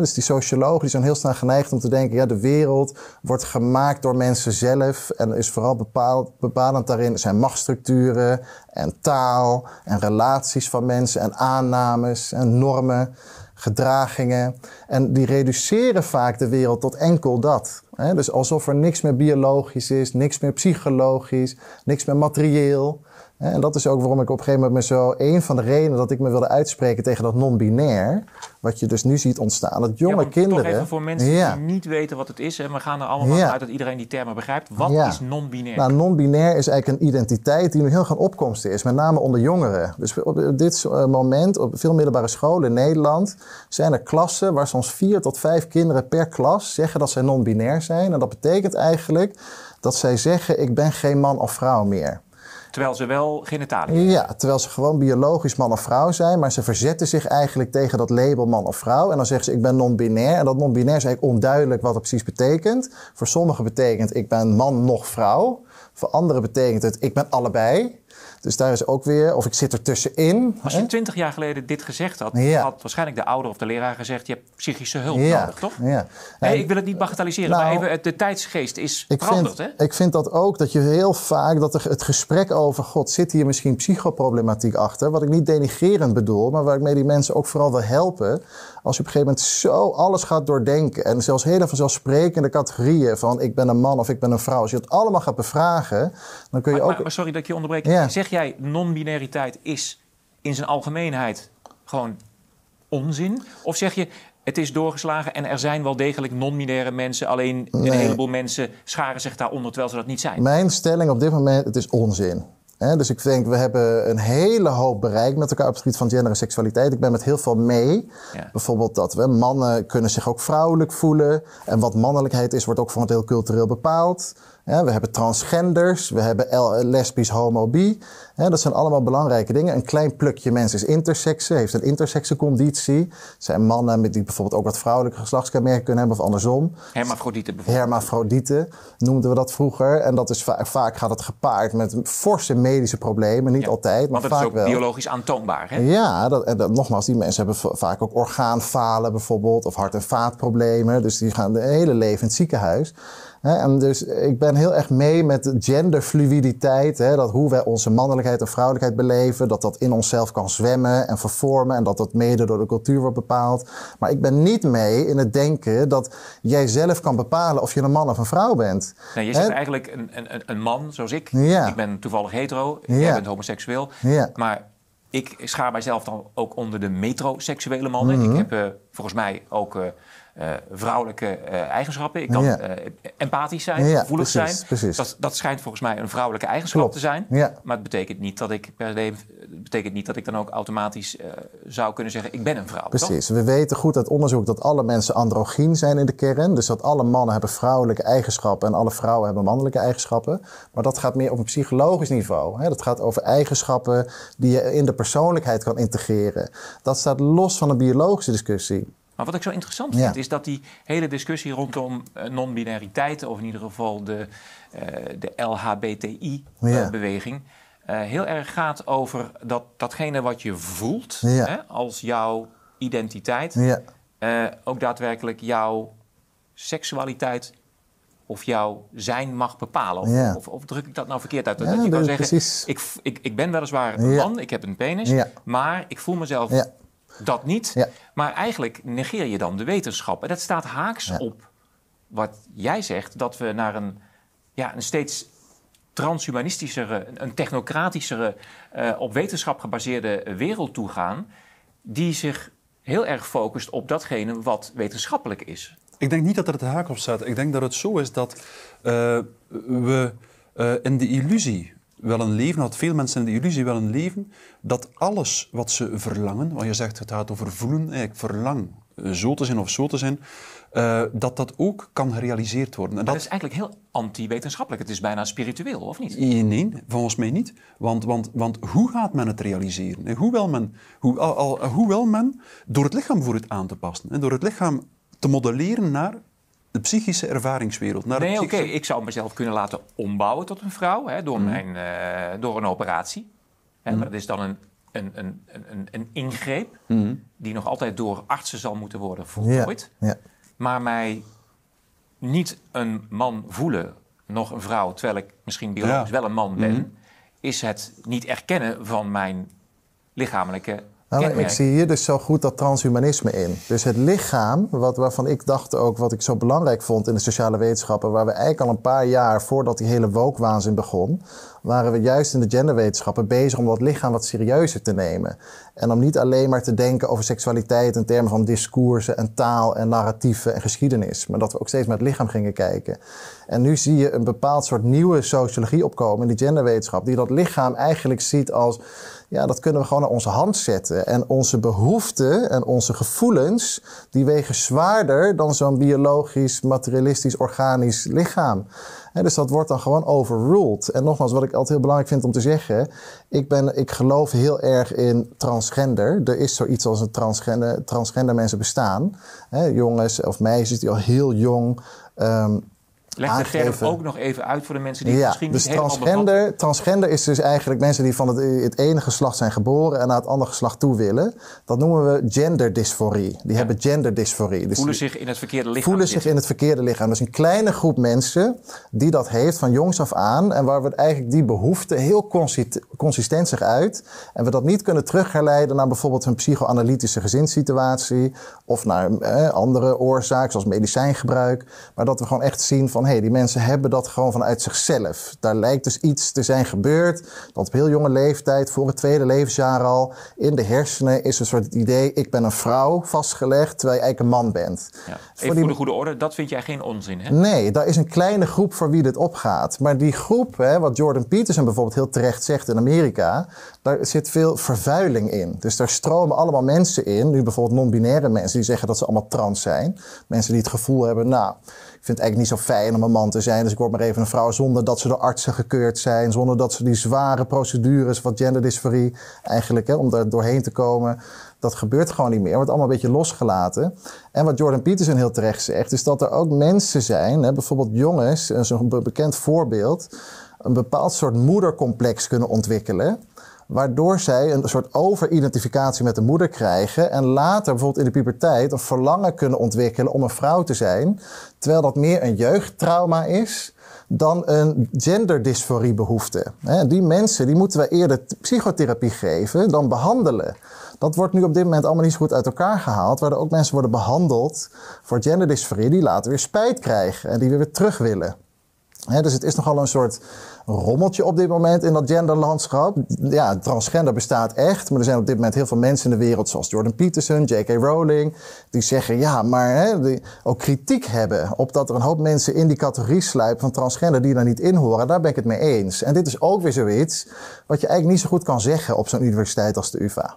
dus die sociologen die zijn heel snel geneigd om te denken: ja, de wereld wordt gemaakt door mensen zelf en is vooral bepaald, bepalend daarin zijn machtsstructuren en taal en relaties van mensen en aannames en normen, gedragingen. En die reduceren vaak de wereld tot enkel dat. dus alsof er niks meer biologisch is, niks meer psychologisch, niks meer materieel. en dat is ook waarom ik op een gegeven moment me zo een van de redenen dat ik me wilde uitspreken tegen dat non-binair wat je dus nu ziet ontstaan. het jonge ja, kinderen. Toch even voor mensen die niet weten wat het is. En we gaan er allemaal ja. uit dat iedereen die termen begrijpt. Wat is non-binair? Nou, non-binair is eigenlijk een identiteit die nu heel gaan opkomsten is. Met name onder jongeren. Dus op dit eh, moment, op veel middelbare scholen in Nederland. zijn er klassen waar soms vier tot vijf kinderen per klas zeggen dat zij non-binair zijn. En dat betekent eigenlijk dat zij zeggen: Ik ben geen man of vrouw meer. Terwijl ze wel genitalie hebben. Ja, terwijl ze gewoon biologisch man of vrouw zijn. Maar ze verzetten zich eigenlijk tegen dat label man of vrouw. En dan zeggen ze ik ben non-binair. En dat non-binair is eigenlijk onduidelijk wat dat precies betekent. Voor sommigen betekent ik ben man nog vrouw. Voor anderen betekent het ik ben allebei. Dus daar is ook weer, of ik zit er tussenin. Als je twintig jaar geleden dit gezegd had, had waarschijnlijk de ouder of de leraar gezegd: je hebt psychische hulp nodig, toch? Ja. ik wil het niet bagatelliseren, nou, maar even, de tijdsgeest is veranderd. hè? Ik vind dat ook, dat je heel vaak dat er het gesprek over: God, zit hier misschien psychoproblematiek achter? Wat ik niet denigrerend bedoel, maar waar ik mee die mensen ook vooral wil helpen. Als je op een gegeven moment zo alles gaat doordenken en zelfs hele vanzelfsprekende categorieën van ik ben een man of ik ben een vrouw, als je dat allemaal gaat bevragen, dan kun je ook. sorry dat ik je onderbreek. Zeg jij non-binariteit is in zijn algemeenheid gewoon onzin? Of zeg je het is doorgeslagen en er zijn wel degelijk non-binaire mensen. Alleen een heleboel mensen scharen zich daaronder terwijl ze dat niet zijn. Mijn stelling op dit moment, het is onzin dus ik denk, we hebben een hele hoop bereikt met elkaar op het gebied van gender en seksualiteit. Ik ben met heel veel mee. Bijvoorbeeld dat we, mannen kunnen zich ook vrouwelijk voelen. En wat mannelijkheid is, wordt ook voor een heel cultureel bepaald we hebben transgenders, we hebben eh, lesbisch, homo, bi. dat zijn allemaal belangrijke dingen. Een klein plukje mensen is intersexe, heeft een intersexe conditie. Zijn mannen die bijvoorbeeld ook wat vrouwelijke geslachtskenmerken kunnen hebben of andersom. Hermafrodieten bijvoorbeeld. Hermafrodieten noemden we dat vroeger. En dat is vaak gaat het gepaard met forse medische problemen. Niet altijd, maar vaak wel. Want het is ook biologisch aantoonbaar. Hè? Ja, dat, en dat, nogmaals, die mensen hebben vaak ook orgaanfalen bijvoorbeeld of hart- en vaatproblemen. Dus die gaan de hele leven in het ziekenhuis. En dus ik ben heel erg mee met genderfluiditeit. Hè, dat hoe wij onze mannelijkheid en vrouwelijkheid beleven. Dat dat in onszelf kan zwemmen en vervormen. En dat dat mede door de cultuur wordt bepaald. Maar ik ben niet mee in het denken dat jij zelf kan bepalen of je een man of een vrouw bent. Nee, je bent eigenlijk een, een, een, man zoals ik. Ik ben toevallig hetero. Ja. Jij bent homoseksueel. Maar ik schaar mijzelf dan ook onder de metroseksuele mannen. Mhm. Ik heb eh, volgens mij ook... Eh, eh, vrouwelijke eh, eigenschappen. Ik kan eh, empathisch zijn, gevoelig zijn. Precies. Dat, dat schijnt volgens mij een vrouwelijke eigenschap te zijn. Maar het betekent niet dat ik betekent niet dat ik dan ook automatisch zou kunnen zeggen: ik ben een vrouw. Precies. We weten goed uit onderzoek dat alle mensen androgyn zijn in de kern. Dus dat alle mannen hebben vrouwelijke eigenschappen en alle vrouwen hebben mannelijke eigenschappen. Maar dat gaat meer op een psychologisch niveau. Hè? Dat gaat over eigenschappen die je in de persoonlijkheid kan integreren. Dat staat los van een biologische discussie. Maar wat ik zo interessant vind, is dat die hele discussie rondom eh, non-binariteiten, of in ieder geval de, eh, de LHBTI-beweging, eh, heel erg gaat over dat, datgene wat je voelt hè, als jouw identiteit, ook daadwerkelijk jouw seksualiteit of jouw zijn mag bepalen. Of, of, druk ik dat nou verkeerd uit? Dat, je kan zeggen, ik, ik, ik, ben weliswaar een man, ik heb een penis, maar ik voel mezelf dat niet. Maar eigenlijk negeer je dan de wetenschap. En dat staat haaks op wat jij zegt, dat we naar een, ja, een steeds transhumanistischere, een technocratischere, eh, op wetenschap gebaseerde wereld toe gaan, die zich heel erg focust op datgene wat wetenschappelijk is. Ik denk niet dat er het haak op staat. Ik denk dat het zo is dat eh, we eh, in de illusie wel een leven, dat veel mensen in de illusie wel een leven, dat alles wat ze verlangen, want je zegt het gaat over voelen, ik verlang eh, zo te zijn of zo te zijn, eh, dat dat ook kan gerealiseerd worden. En dat, is eigenlijk heel anti-wetenschappelijk. Het is bijna spiritueel, of niet? Eh, nee, volgens mij niet. Want, want, want hoe gaat men het realiseren? hoewel men, hoe, al, al, hoewel men door het lichaam voor het aan te passen, en door het lichaam te modelleren naar de psychische ervaringswereld. Naar nee, oké, ik zou mezelf kunnen laten ombouwen tot een vrouw hè, door, mhm. mijn, eh, door een operatie. Hè, mhm. Dat is dan een, een, een, een, een ingreep mhm. die nog altijd door artsen zal moeten worden voltooid. Ja. Maar mij niet een man voelen, nog een vrouw, terwijl ik misschien biologisch wel een man ben, is het niet erkennen van mijn lichamelijke nou, ik zie hier dus zo goed dat transhumanisme in. Dus het lichaam, wat, waarvan ik dacht ook wat ik zo belangrijk vond in de sociale wetenschappen, waar we eigenlijk al een paar jaar voordat die hele wokwaanzin begon, waren we juist in de genderwetenschappen bezig om dat lichaam wat serieuzer te nemen. En om niet alleen maar te denken over seksualiteit in termen van discoursen en taal en narratieven en geschiedenis, maar dat we ook steeds met het lichaam gingen kijken. En nu zie je een bepaald soort nieuwe sociologie opkomen in die genderwetenschap, die dat lichaam eigenlijk ziet als ja, dat kunnen we gewoon aan onze hand zetten. En onze behoeften en onze gevoelens, die wegen zwaarder dan zo'n biologisch, materialistisch, organisch lichaam. dus dat wordt dan gewoon overruled. En nogmaals, wat ik altijd heel belangrijk vind om te zeggen. Ik, ben, ik geloof heel erg in transgender. Er is zoiets als een transgender, transgender mensen bestaan. jongens of meisjes die al heel jong ehm, Leg de term ook nog even uit voor de mensen die misschien dus transgender, transgender is dus eigenlijk mensen die van het, het, ene geslacht zijn geboren en naar het andere geslacht toe willen. Dat noemen we genderdysforie. Die hebben genderdysforie. Dus voelen zich in het verkeerde lichaam. Voelen zich in het verkeerde lichaam. Dus een kleine groep mensen die dat heeft van jongs af aan en waar we eigenlijk die behoefte heel consistent zich uit en we dat niet kunnen terugherleiden naar bijvoorbeeld hun psychoanalytische gezinssituatie of naar eh, andere oorzaken zoals medicijngebruik, maar dat we gewoon echt zien van die mensen hebben dat gewoon vanuit zichzelf. Daar lijkt dus iets te zijn gebeurd. Dat op heel jonge leeftijd, voor het tweede levensjaar al, in de hersenen is een soort idee: ik ben een vrouw vastgelegd, terwijl je eigenlijk een man bent. Ja. Even voor, de goede orde, dat vind jij geen onzin, hè? Nee, daar is een kleine groep voor wie dit opgaat. Maar die groep, hè, wat Jordan Peterson bijvoorbeeld heel terecht zegt in Amerika, daar zit veel vervuiling in. Dus daar stromen allemaal mensen in, nu bijvoorbeeld non-binaire mensen die zeggen dat ze allemaal trans zijn. Mensen die het gevoel hebben, nou vind het eigenlijk niet zo fijn om een man te zijn, dus ik word maar even een vrouw zonder dat ze door artsen gekeurd zijn, zonder dat ze die zware procedures wat genderdysforie eigenlijk, hè, om daar doorheen te komen, dat gebeurt gewoon niet meer. Wordt allemaal een beetje losgelaten. En wat Jordan Peterson heel terecht zegt, is dat er ook mensen zijn, hè, bijvoorbeeld jongens, zo'n bekend voorbeeld, een bepaald soort moedercomplex kunnen ontwikkelen waardoor zij een soort overidentificatie met de moeder krijgen en later bijvoorbeeld in de puberteit een verlangen kunnen ontwikkelen om een vrouw te zijn, terwijl dat meer een jeugdtrauma is dan een genderdysforie behoefte. Die mensen die moeten we eerder psychotherapie geven dan behandelen. Dat wordt nu op dit moment allemaal niet zo goed uit elkaar gehaald, waar er ook mensen worden behandeld voor genderdysforie die later weer spijt krijgen en die weer terug willen. dus het is nogal een soort rommeltje op dit moment in dat genderlandschap. Ja, transgender bestaat echt. Maar er zijn op dit moment heel veel mensen in de wereld, zoals Jordan Peterson, J.K. Rowling, die zeggen ja, maar hè, die ook kritiek hebben op dat er een hoop mensen in die categorie sluipen van transgender die daar niet in horen. Daar ben ik het mee eens. En dit is ook weer zoiets wat je eigenlijk niet zo goed kan zeggen op zo'n universiteit als de UVA.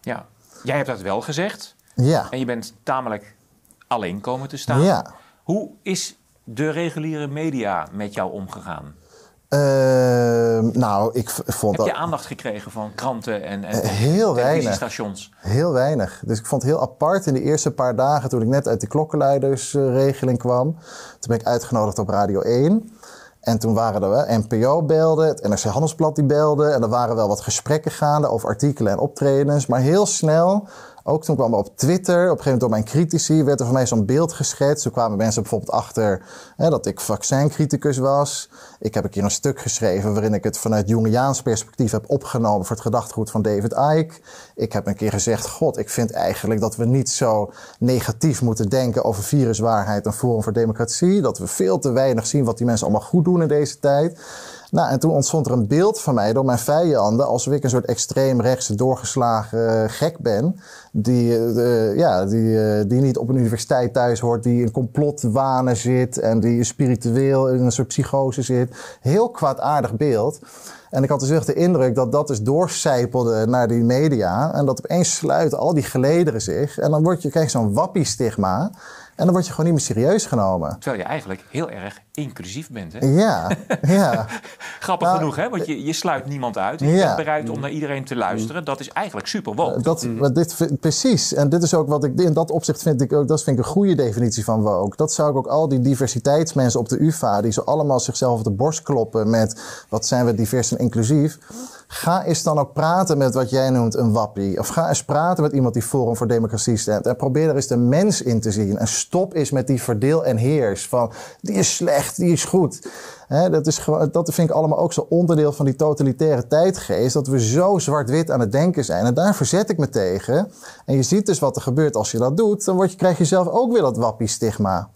Ja, jij hebt dat wel gezegd. Ja. En je bent tamelijk alleen komen te staan. Ja. Hoe is de reguliere media met jou omgegaan? Ehm, nou, ik vond Heb je aandacht gekregen van kranten en, en eh, heel weinig. stations? Heel weinig. Dus ik vond het heel apart in de eerste paar dagen toen ik net uit de klokkenluidersregeling kwam. Toen ben ik uitgenodigd op Radio 1. En toen waren er wel, NPO belde, het NRC Handelsblad die belde. En er waren wel wat gesprekken gaande over artikelen en optredens. Maar heel snel ook toen kwam er op Twitter, op een gegeven moment door mijn critici, werd er van mij zo'n beeld geschetst. Toen kwamen mensen bijvoorbeeld achter hè, dat ik vaccincriticus was. Ik heb een keer een stuk geschreven waarin ik het vanuit Jungiaans perspectief heb opgenomen voor het gedachtegoed van David Icke. Ik heb een keer gezegd, god, ik vind eigenlijk dat we niet zo negatief moeten denken over viruswaarheid en Forum voor Democratie. Dat we veel te weinig zien wat die mensen allemaal goed doen in deze tijd. Nou, en toen ontstond er een beeld van mij door mijn vijanden, alsof ik een soort extreem rechtse doorgeslagen eh, gek ben, die, eh, eh, ja, die, die niet op een universiteit thuis hoort, die in complotwanen zit en die spiritueel in een soort psychose zit. Heel kwaadaardig beeld. En ik had dus echt de indruk dat dat dus doorcijpelde naar die media. En dat opeens sluiten al die gelederen zich. En dan word je, krijg je zo'n wappie-stigma. En dan word je gewoon niet meer serieus genomen. Terwijl je eigenlijk heel erg inclusief bent. Hè? Ja, ja. Grappig nou, genoeg, hè? Want je, je sluit niemand uit. Je bent bereid om naar iedereen te luisteren. Mm. Dat is eigenlijk super woke. Eh, dat, mm. dit, precies. En dit is ook wat ik in dat opzicht vind ik ook. Dat vind ik een goede definitie van woke. Dat zou ik ook al die diversiteitsmensen op de UvA die zo allemaal zichzelf op de borst kloppen met wat zijn we divers en inclusief. Ga eens dan ook praten met wat jij noemt een wappie. Of ga eens praten met iemand die Forum voor Democratie stemt. En probeer er eens de mens in te zien. En stop eens met die verdeel en heers. Van die is slecht die is goed. dat, is, dat vind ik allemaal ook zo onderdeel van die totalitaire tijdgeest. Dat we zo zwart-wit aan het denken zijn. En daar verzet ik me tegen. En je ziet dus wat er gebeurt als je dat doet. Dan word je, krijg je zelf ook weer dat wappie-stigma.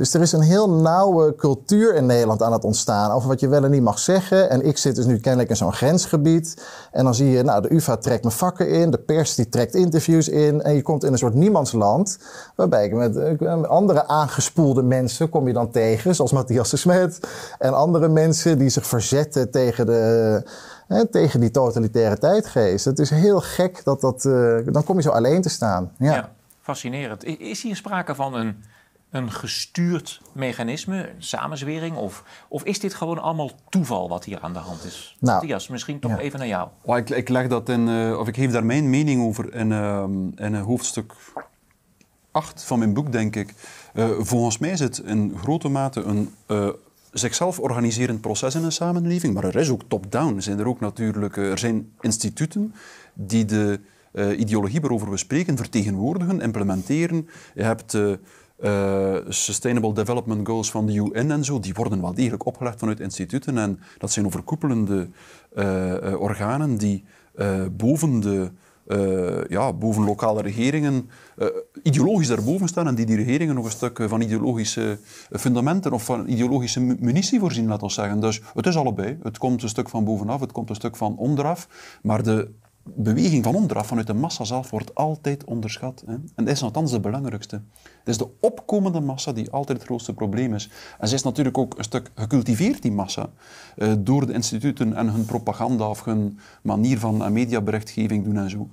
Dus er is een heel nauwe cultuur in Nederland aan het ontstaan over wat je wel en niet mag zeggen. En ik zit dus nu kennelijk in zo'n grensgebied. En dan zie je, nou, de UvA trekt mijn vakken in, de pers die trekt interviews in. En je komt in een soort niemandsland, waarbij ik met eh, andere aangespoelde mensen kom je dan tegen, zoals Matthias de Smet. En andere mensen die zich verzetten tegen de eh, tegen die totalitaire tijdgeest. Het is heel gek dat dat. Eh, dan kom je zo alleen te staan. Ja, ja fascinerend. Is hier sprake van een een gestuurd mechanisme, een samenzwering? Of, of is dit gewoon allemaal toeval wat hier aan de hand is? Nou, Matthias, misschien toch even naar jou. ik, ik, leg dat in, eh, of ik geef daar mijn mening over in, uh, in eh, hoofdstuk 8 van mijn boek, denk ik. Eh, volgens mij is het in grote mate een zichzelf organiserend proces in een samenleving, maar er is ook top-down. Zijn er ook natuurlijk, er zijn instituten die de ideologie waarover we spreken vertegenwoordigen, implementeren. Je hebt uh, Sustainable Development Goals van de UN en zo, die worden wel degelijk opgelegd vanuit instituten. En dat zijn overkoepelende eh, eh, organen die boven de ja, boven lokale regeringen, ideologisch daarboven staan en die die regeringen nog een stuk van ideologische fundamenten of van ideologische munitie voorzien, laten we zeggen. Dus het is allebei. Het komt een stuk van bovenaf, het komt een stuk van onderaf, maar de beweging van onderaf, vanuit de massa zelf, wordt altijd onderschat. Hè? En dat is althans de belangrijkste. Het is de opkomende massa die altijd het grootste probleem is. En ze is natuurlijk ook een stuk gecultiveerd, die massa, eh, door de instituten en hun propaganda of hun manier van mediaberichtgeving doen en zo.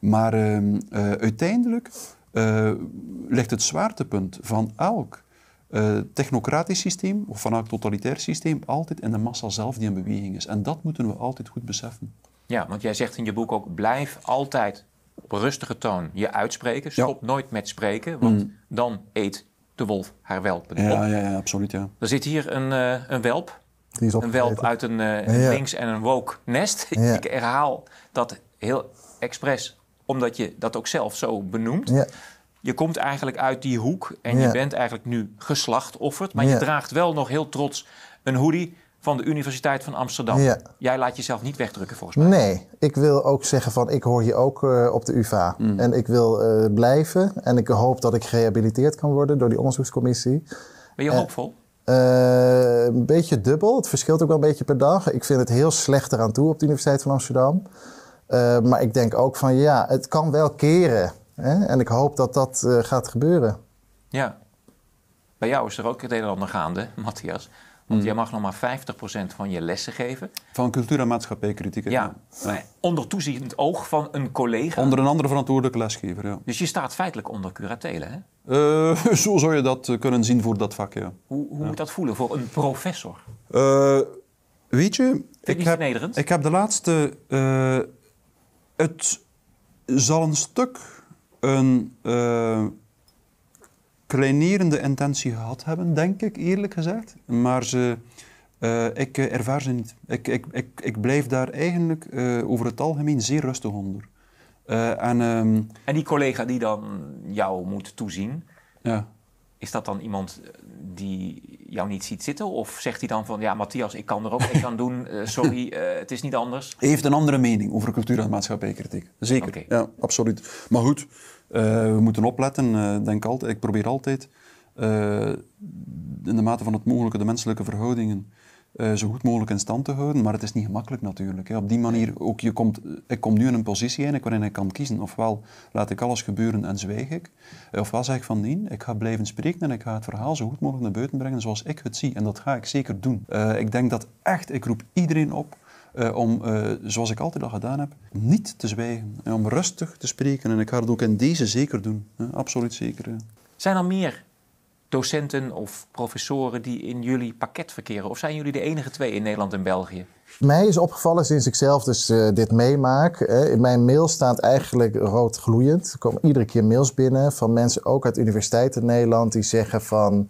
Maar ehm, eh, uiteindelijk eh, ligt het zwaartepunt van elk technocratisch systeem of elk totalitair systeem altijd in de massa zelf die in beweging is. En dat moeten we altijd goed beseffen. Ja, want jij zegt in je boek ook: blijf altijd op rustige toon je uitspreken. Stop nooit met spreken, want mm. dan eet de wolf haar welpen ja, op. Ja, ja, absoluut. Ja. Er zit hier een, eh, een welp. Die is een welp uit een eh, links- en een woke nest. Ik herhaal dat heel expres, omdat je dat ook zelf zo benoemt. Je komt eigenlijk uit die hoek en je bent eigenlijk nu geslachtofferd. Maar je draagt wel nog heel trots een hoodie van de Universiteit van Amsterdam. Ja. Jij laat jezelf niet wegdrukken volgens mij. Nee, ik wil ook zeggen van ik hoor je ook eh, op de UvA. Hmm. En ik wil eh, blijven en ik hoop dat ik gerehabiliteerd kan worden door die onderzoekscommissie. Ben je eh, hoopvol? Uh, een beetje dubbel. Het verschilt ook wel een beetje per dag. Ik vind het heel slecht eraan toe op de Universiteit van Amsterdam. maar ik denk ook van ja, het kan wel keren. Hè? En ik hoop dat dat gaat gebeuren. Ja. Bij jou is er ook het een en ander gaande, Matthias. Want je mm. jij mag nog maar 50% van je lessen geven. Van cultuur- en maatschappijkritiek. Ja, ja. onder toeziend oog van een collega. Onder een andere verantwoordelijke lesgever, ja. Dus je staat feitelijk onder curatelen hè? Eh, zo zou je dat eh, kunnen zien voor dat vak, ja. Hoe, hoe moet dat voelen voor een professor? Eh, weet je, ik heb, ik heb de laatste... het zal een stuk een kleinerende intentie gehad hebben, denk ik, eerlijk gezegd. Maar ze, eh, ik eh, ervaar ze niet. Ik, ik, ik, ik blijf daar eigenlijk eh, over het algemeen zeer rustig onder. en, ehm, en die collega die dan jou moet toezien, ja. is dat dan iemand die jou niet ziet zitten? Of zegt hij dan van, ja Matthias, ik kan er ook ik aan doen, sorry, het is niet anders? Hij heeft een andere mening over cultuur en maatschappijkritiek. Zeker, ja, absoluut. Maar goed, eh, we moeten opletten, eh, denk altijd, ik probeer altijd eh, in de mate van het mogelijke de menselijke verhoudingen zo goed mogelijk in stand te houden, maar het is niet gemakkelijk natuurlijk. Hè. Op die manier, ook je komt, ik kom nu in een positie eigenlijk waarin ik kan kiezen, ofwel laat ik alles gebeuren en zwijg ik, ofwel zeg ik van nee, ik ga blijven spreken en ik ga het verhaal zo goed mogelijk naar buiten brengen zoals ik het zie. En dat ga ik zeker doen. ik denk dat echt, ik roep iedereen op eh, om, eh, zoals ik altijd al gedaan heb, niet te zwijgen. En om rustig te spreken. En ik ga het ook in deze zeker doen. absoluut zeker. Zijn er meer docenten of professoren die in jullie pakket verkeren? Of zijn jullie de enige twee in Nederland en België? Mij is opgevallen sinds ik zelf dus eh, dit meemaak. Hè, in mijn mail staat eigenlijk rood gloeiend. Er komen iedere keer mails binnen van mensen ook uit universiteiten in Nederland die zeggen van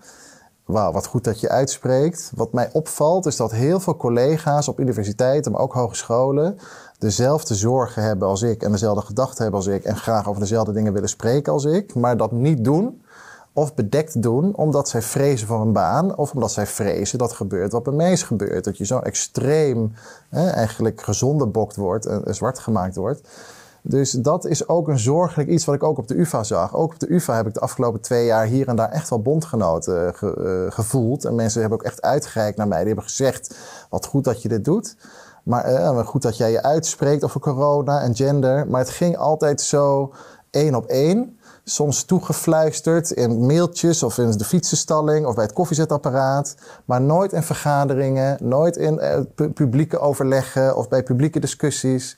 wauw, wat goed dat je uitspreekt. Wat mij opvalt is dat heel veel collega's op universiteiten, maar ook hogescholen, dezelfde zorgen hebben als ik en dezelfde gedachten hebben als ik en graag over dezelfde dingen willen spreken als ik, maar dat niet doen of bedekt doen omdat zij vrezen voor een baan of omdat zij vrezen dat gebeurt wat bij mij gebeurt Dat je zo extreem eigenlijk gezonde bokt wordt en zwart gemaakt wordt. Dus dat is ook een zorgelijk iets wat ik ook op de UvA zag. Ook op de UvA heb ik de afgelopen twee jaar hier en daar echt wel bondgenoten eh, eh, gevoeld. En mensen hebben ook echt uitgereikt naar mij. Die hebben gezegd, wat goed dat je dit doet. Maar uh, goed dat jij je uitspreekt over corona en gender. Maar het ging altijd zo één op één soms toegefluisterd in mailtjes of in de fietsenstalling of bij het koffiezetapparaat. Maar nooit in vergaderingen, nooit in publieke overleggen of bij publieke discussies.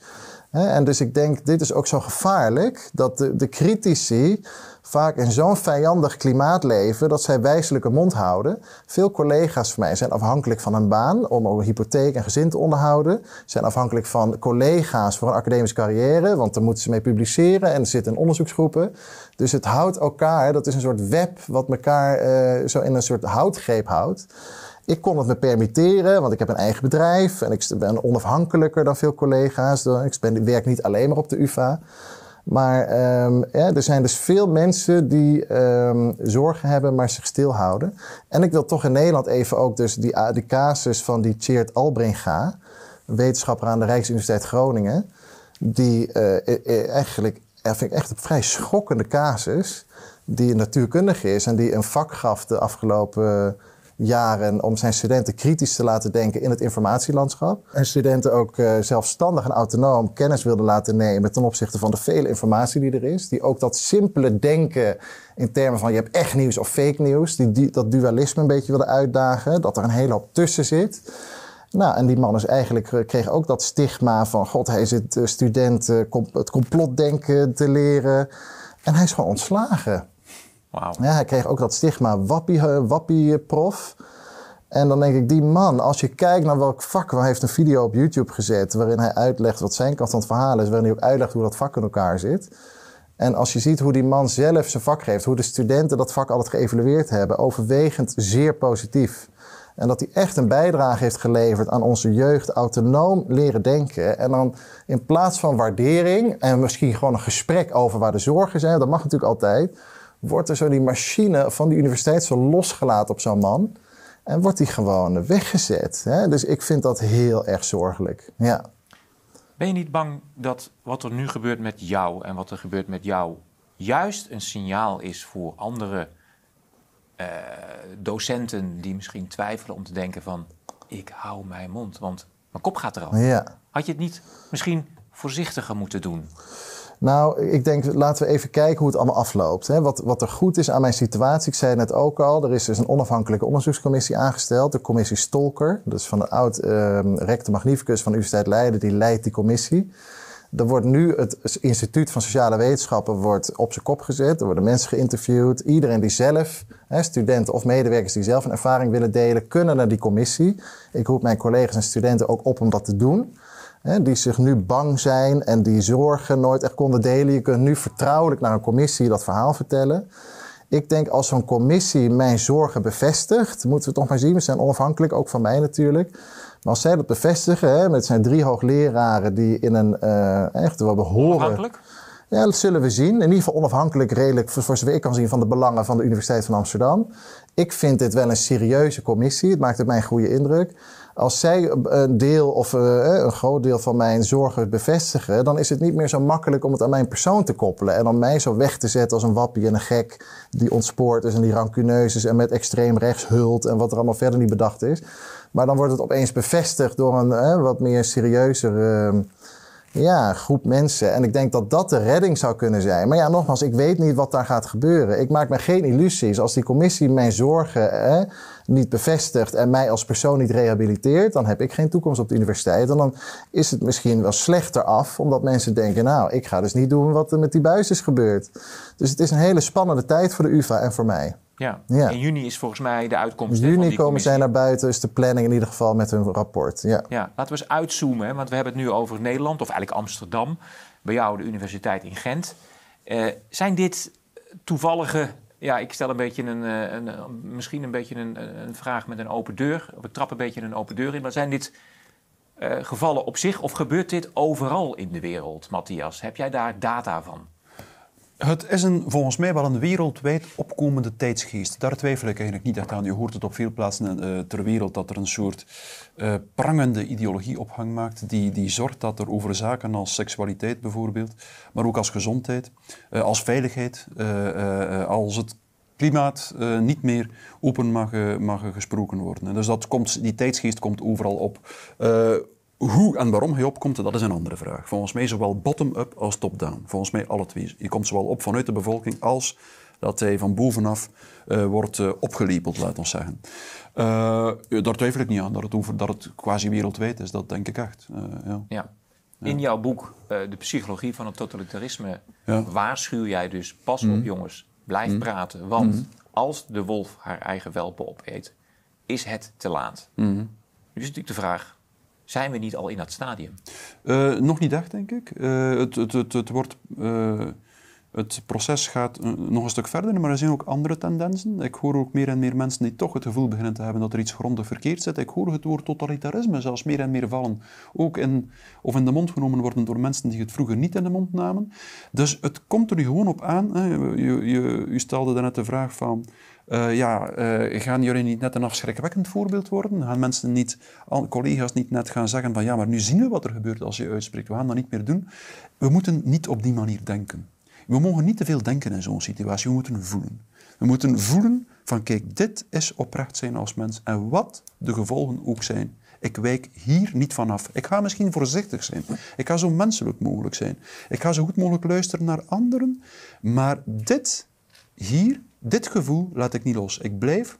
En dus ik denk, dit is ook zo gevaarlijk dat de, de critici vaak in zo'n vijandig klimaat leven dat zij wijselijke mond houden. Veel collega's van mij zijn afhankelijk van een baan om een hypotheek en gezin te onderhouden. Zijn afhankelijk van collega's voor een academische carrière, want daar moeten ze mee publiceren en zitten in onderzoeksgroepen. Dus het houdt elkaar, dat is een soort web wat elkaar eh, zo in een soort houtgreep houdt. Ik kon het me permitteren, want ik heb een eigen bedrijf en ik ben onafhankelijker dan veel collega's. Ik ben, werk niet alleen maar op de UVA. Maar ehm, er zijn dus veel mensen die ehm, zorgen hebben, maar zich stilhouden. En ik wil toch in Nederland even ook dus die, eh, die casus van die Cheert Albringa, wetenschapper aan de Rijksuniversiteit Groningen, die uh, eigenlijk, vind echt een vrij schokkende casus, die een natuurkundige is en die een vak gaf de afgelopen jaren om zijn studenten kritisch te laten denken in het informatielandschap. En studenten ook eh, zelfstandig en autonoom kennis wilden laten nemen ten opzichte van de vele informatie die er is. Die ook dat simpele denken in termen van je hebt echt nieuws of fake nieuws, die, die dat dualisme een beetje wilde uitdagen, dat er een hele hoop tussen zit. Nou, en die man is eigenlijk, eh, kreeg ook dat stigma van... god, hij zit eh, studenten het complotdenken te leren. En hij is gewoon ontslagen. Ja, hij kreeg ook dat stigma wappie, eh, wappie eh, prof. En dan denk ik, die man, als je kijkt naar welk vak... Hij heeft een video op YouTube gezet waarin hij uitlegt wat zijn kant van het verhaal is... waarin hij ook uitlegt hoe dat vak in elkaar zit. En als je ziet hoe die man zelf zijn vak geeft... hoe de studenten dat vak altijd geëvalueerd hebben... overwegend zeer positief. En dat hij echt een bijdrage heeft geleverd aan onze jeugd, autonoom leren denken. En dan in plaats van waardering en misschien gewoon een gesprek over waar de zorgen zijn, dat mag natuurlijk altijd wordt er zo die machine van die universiteit zo losgelaten op zo'n man. En wordt die gewoon weggezet. Hè? Dus ik vind dat heel erg zorgelijk. Ja. Ben je niet bang dat wat er nu gebeurt met jou en wat er gebeurt met jou juist een signaal is voor andere eh, docenten die misschien twijfelen om te denken van ik hou mijn mond, want mijn kop gaat eraf. Ja. Had je het niet misschien voorzichtiger moeten doen? Nou, ik denk, laten we even kijken hoe het allemaal afloopt. Hè. Wat, wat er goed is aan mijn situatie, ik zei net ook al, er is dus een onafhankelijke onderzoekscommissie aangesteld, de commissie Stolker, dus van de oud-rector ehm, magnificus van de Universiteit Leiden, die leidt die commissie. Er wordt nu het instituut van sociale wetenschappen wordt op zijn kop gezet. Er worden mensen geïnterviewd. Iedereen die zelf, studenten of medewerkers die zelf een ervaring willen delen, kunnen naar die commissie. Ik roep mijn collega's en studenten ook op om dat te doen die zich nu bang zijn en die zorgen nooit echt konden delen. Je kunt nu vertrouwelijk naar een commissie dat verhaal vertellen. Ik denk als zo'n commissie mijn zorgen bevestigt, moeten we toch maar zien. We zijn onafhankelijk, ook van mij natuurlijk. Maar als zij dat bevestigen, hè, met zijn drie hoogleraren die in een uh, echt wel behoren. Ja, dat zullen we zien. In ieder geval onafhankelijk, redelijk, voor, voor zover ik kan zien, van de belangen van de Universiteit van Amsterdam. Ik vind dit wel een serieuze commissie. Het maakt op mij een goede indruk als zij een deel of eh, eh, een groot deel van mijn zorgen bevestigen, dan is het niet meer zo makkelijk om het aan mijn persoon te koppelen. En om mij zo weg te zetten als een wappie en een gek die ontspoort is en die rancuneus is en met extreem rechts hult en wat er allemaal verder niet bedacht is. Maar dan wordt het opeens bevestigd door een eh, wat meer serieuzer ehm, ja, groep mensen. En ik denk dat dat de redding zou kunnen zijn. Maar ja, nogmaals, ik weet niet wat daar gaat gebeuren. Ik maak me geen illusies. Als die commissie mijn zorgen hè, niet bevestigt en mij als persoon niet rehabiliteert, dan heb ik geen toekomst op de universiteit. En dan is het misschien wel slechter af, omdat mensen denken: Nou, ik ga dus niet doen wat er met die buis is gebeurd. Dus het is een hele spannende tijd voor de UVA en voor mij. Ja. In juni is volgens mij de uitkomst. In juni komen zij naar buiten, is de planning in ieder geval met hun rapport. Ja, ja. laten we eens uitzoomen, want we hebben het nu over Nederland, of eigenlijk Amsterdam. Bij jou de Universiteit in Gent. Eh, zijn dit toevallige ja, ik stel een beetje een, eh, eh, misschien een beetje een, eh, een, vraag met een open deur. Ik trappen een beetje een open deur in. Maar zijn dit gevallen op zich of gebeurt dit overal in de wereld, Matthias? Heb jij daar data van? Het is een, volgens mij wel een wereldwijd opkomende tijdsgeest. Daar twijfel ik eigenlijk niet echt aan. Je hoort het op veel plaatsen eh, ter wereld dat er een soort eh, prangende ideologie ophang maakt. Die, die zorgt dat er over zaken als seksualiteit bijvoorbeeld, maar ook als gezondheid, eh, als veiligheid, als het klimaat niet meer open mag, mag gesproken worden. dus dat komt, die tijdsgeest komt overal op. Hoe en waarom hij opkomt, dat is een andere vraag. Volgens mij zowel bottom-up als top-down. Volgens mij alle twee. Je komt zowel op vanuit de bevolking als dat hij van bovenaf eh, wordt uh, laat ons zeggen. Eh, daar twijfel ik niet aan dat het, over, dat het quasi wereldwijd is. Dat denk ik echt. Ja. ja. In jouw boek, De Psychologie van het Totalitarisme, waarschuw jij dus: pas op mhm. jongens, blijf mhm. praten. Want mhm. als de wolf haar eigen welpen opeet, is het te laat. Nu is natuurlijk de vraag: zijn we niet al in dat stadium? Eh, nog niet echt, denk ik. Eh, het, het, het, het, wordt, eh, het proces gaat nog een stuk verder, maar er zijn ook andere tendensen. Ik hoor ook meer en meer mensen die toch het gevoel beginnen te hebben dat er iets grondig verkeerd zit. Ik hoor het woord totalitarisme zelfs meer en meer vallen. Ook in, of in de mond genomen worden door mensen die het vroeger niet in de mond namen. Dus het komt er nu gewoon op aan. Hè. Je, je, stelde daarnet de vraag van eh, ja, eh, gaan jullie niet net een afschrikwekkend voorbeeld worden? Gaan mensen niet, collega's niet net gaan zeggen van ja, maar nu zien we wat er gebeurt als je uitspreekt, we gaan dat niet meer doen. We moeten niet op die manier denken. We mogen niet te veel denken in zo'n situatie, we moeten voelen. We moeten voelen van kijk, dit is oprecht zijn als mens en wat de gevolgen ook zijn. Ik wijk hier niet vanaf. Ik ga misschien voorzichtig zijn. Ik ga zo menselijk mogelijk zijn. Ik ga zo goed mogelijk luisteren naar anderen. Maar dit hier dit gevoel laat ik niet los. Ik blijf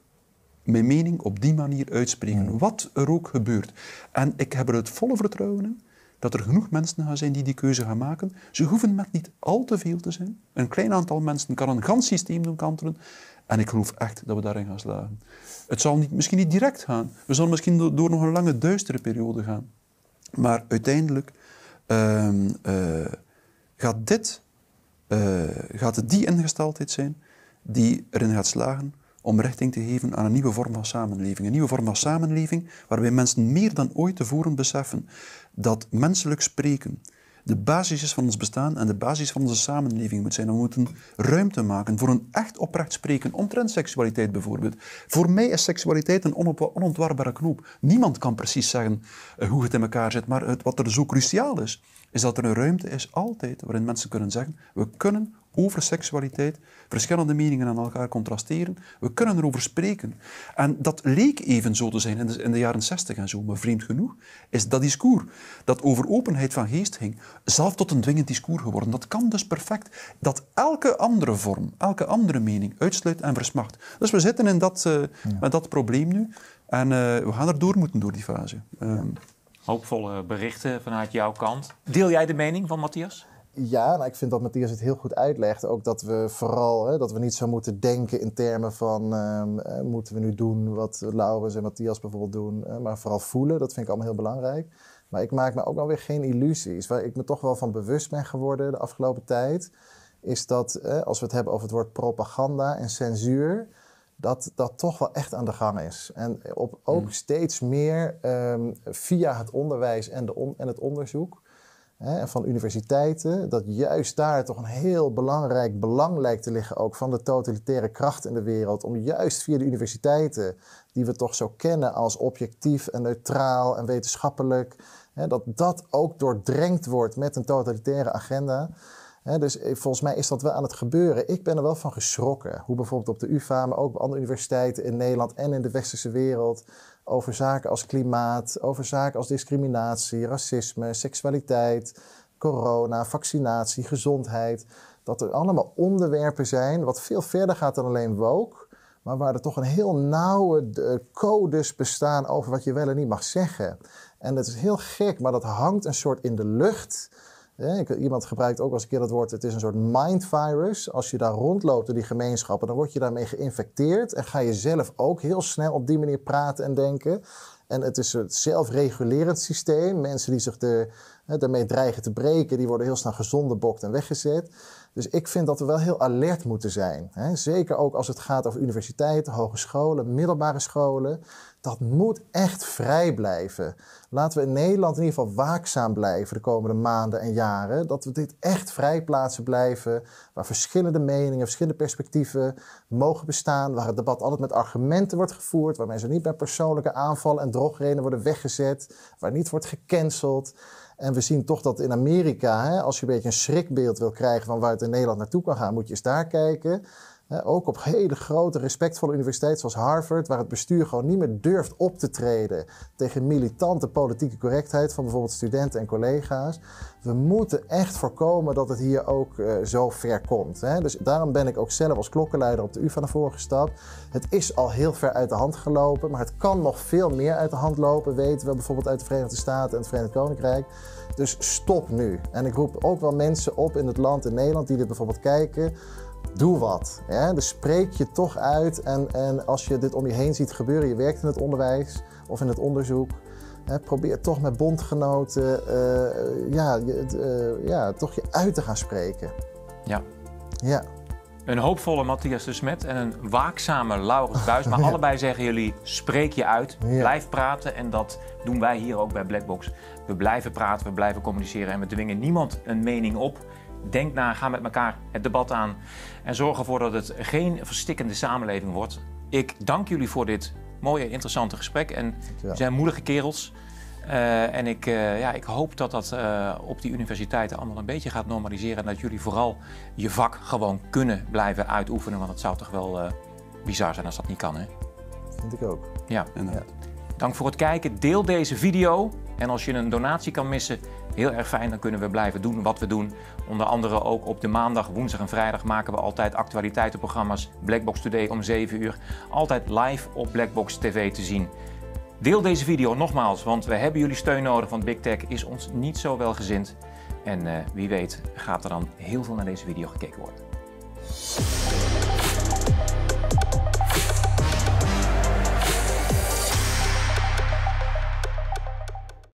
mijn mening op die manier uitspreken, mm. wat er ook gebeurt. En ik heb er het volle vertrouwen in dat er genoeg mensen gaan zijn die die keuze gaan maken. Ze hoeven met niet al te veel te zijn. Een klein aantal mensen kan een gans systeem doen kantelen. En ik geloof echt dat we daarin gaan slagen. Het zal niet, misschien niet direct gaan. We zullen misschien door nog een lange duistere periode gaan. Maar uiteindelijk ehm, eh, gaat dit, eh, gaat het die ingesteldheid zijn die erin gaat slagen om richting te geven aan een nieuwe vorm van samenleving. Een nieuwe vorm van samenleving waarbij mensen meer dan ooit tevoren beseffen dat menselijk spreken de basis is van ons bestaan en de basis van onze samenleving moet zijn. We moeten ruimte maken voor een echt oprecht spreken, omtrent seksualiteit bijvoorbeeld. Voor mij is seksualiteit een onontwarbare knoop. Niemand kan precies zeggen eh, hoe het in elkaar zit, maar het, wat er zo cruciaal is, is dat er een ruimte is, altijd, waarin mensen kunnen zeggen, we kunnen over seksualiteit, verschillende meningen aan elkaar contrasteren. We kunnen erover spreken. En dat leek even zo te zijn in de, in de jaren zestig en zo, maar vreemd genoeg is dat discours dat over openheid van geest hing, zelf tot een dwingend discours geworden. Dat kan dus perfect dat elke andere vorm, elke andere mening uitsluit en versmacht. Dus we zitten in dat, eh, met dat probleem nu en eh, we gaan er door moeten door die fase. Um, Hoopvolle berichten vanuit jouw kant. Deel jij de mening van Matthias? ja, nou, ik vind dat Matthias het heel goed uitlegt. Ook dat we vooral hè, dat we niet zo moeten denken in termen van ehm, eh, moeten we nu doen wat Laurens en Matthias bijvoorbeeld doen. Eh, maar vooral voelen, dat vind ik allemaal heel belangrijk. Maar ik maak me ook weer geen illusies. Waar ik me toch wel van bewust ben geworden de afgelopen tijd, is dat als we het hebben over het woord propaganda en censuur, dat dat toch wel echt aan de gang is. En op, ook hmm. steeds meer ehm, via het onderwijs en, de en het onderzoek hè, van universiteiten, dat juist daar toch een heel belangrijk belang lijkt te liggen ook van de totalitaire kracht in de wereld, om juist via de universiteiten, die we toch zo kennen als objectief en neutraal en wetenschappelijk, hè, dat dat ook doordrenkt wordt met een totalitaire agenda. dus eh, volgens mij is dat wel aan het gebeuren. Ik ben er wel van geschrokken. Hoe bijvoorbeeld op de UvA, maar ook op andere universiteiten in Nederland en in de westerse wereld over zaken als klimaat, over zaken als discriminatie, racisme, seksualiteit, corona, vaccinatie, gezondheid. Dat er allemaal onderwerpen zijn wat veel verder gaat dan alleen woke, maar waar er toch een heel nauwe eh, codes bestaan over wat je wel en niet mag zeggen. En dat is heel gek, maar dat hangt een soort in de lucht Iemand gebruikt ook als een keer dat woord, het is een soort mindvirus. Als je daar rondloopt in die gemeenschappen, dan word je daarmee geïnfecteerd en ga je zelf ook heel snel op die manier praten en denken. En het is een zelfregulerend systeem. Mensen die zich hè, daarmee dreigen te breken, die worden heel snel bokt en weggezet. Dus ik vind dat we wel heel alert moeten zijn. Hè? Zeker ook als het gaat over universiteiten, hogescholen, middelbare scholen. Dat moet echt vrij blijven. Laten we in Nederland in ieder geval waakzaam blijven de komende maanden en jaren. Dat we dit echt vrij plaatsen blijven. Waar verschillende meningen, verschillende perspectieven mogen bestaan. Waar het debat altijd met argumenten wordt gevoerd. Waar mensen niet met persoonlijke aanvallen en drogredenen worden weggezet. Waar niet wordt gecanceld. En we zien toch dat in Amerika, hè, als je een beetje een schrikbeeld wil krijgen van waar het in Nederland naartoe kan gaan, moet je eens daar kijken. Ook op hele grote, respectvolle universiteiten zoals Harvard, waar het bestuur gewoon niet meer durft op te treden tegen militante politieke correctheid van bijvoorbeeld studenten en collega's. We moeten echt voorkomen dat het hier ook eh, zo ver komt. Dus daarom ben ik ook zelf als klokkenleider op de UvA naar voren gestapt. Het is al heel ver uit de hand gelopen, maar het kan nog veel meer uit de hand lopen, weten we bijvoorbeeld uit de Verenigde Staten en het Verenigd Koninkrijk. Dus stop nu. En ik roep ook wel mensen op in het land in Nederland die dit bijvoorbeeld kijken doe wat. Hè? Dus spreek je toch uit. En, en als je dit om je heen ziet gebeuren, je werkt in het onderwijs of in het onderzoek. Hè, probeer toch met bondgenoten eh, ja, eh, ja, toch je uit te gaan spreken. Ja. ja. Een hoopvolle Matthias de Smet en een waakzame Laurens Buis. Maar allebei zeggen jullie: spreek je uit, blijf praten. En dat doen wij hier ook bij Blackbox. We blijven praten, we blijven communiceren en we dwingen niemand een mening op. Denk na, ga met elkaar het debat aan en zorg ervoor dat het geen verstikkende samenleving wordt. Ik dank jullie voor dit mooie, interessante gesprek. En we zijn moedige kerels. Eh, en ik, eh, ja, ik hoop dat dat eh, op die universiteiten allemaal een beetje gaat normaliseren. En dat jullie vooral je vak gewoon kunnen blijven uitoefenen. Want het zou toch wel bizar zijn als dat niet kan, hè? Vind ik ook. ja. Dank voor het kijken. Deel deze video. En als je een donatie kan missen, heel erg fijn, dan kunnen we blijven doen wat we doen. Onder andere ook op de maandag, woensdag en vrijdag maken we altijd actualiteitenprogramma's. Blackbox Today om 7 uur. Altijd live op Blackbox TV te zien. Deel deze video nogmaals, want we hebben jullie steun nodig, want Big Tech is ons niet zo welgezind. En eh, wie weet gaat er dan heel veel naar deze video gekeken worden.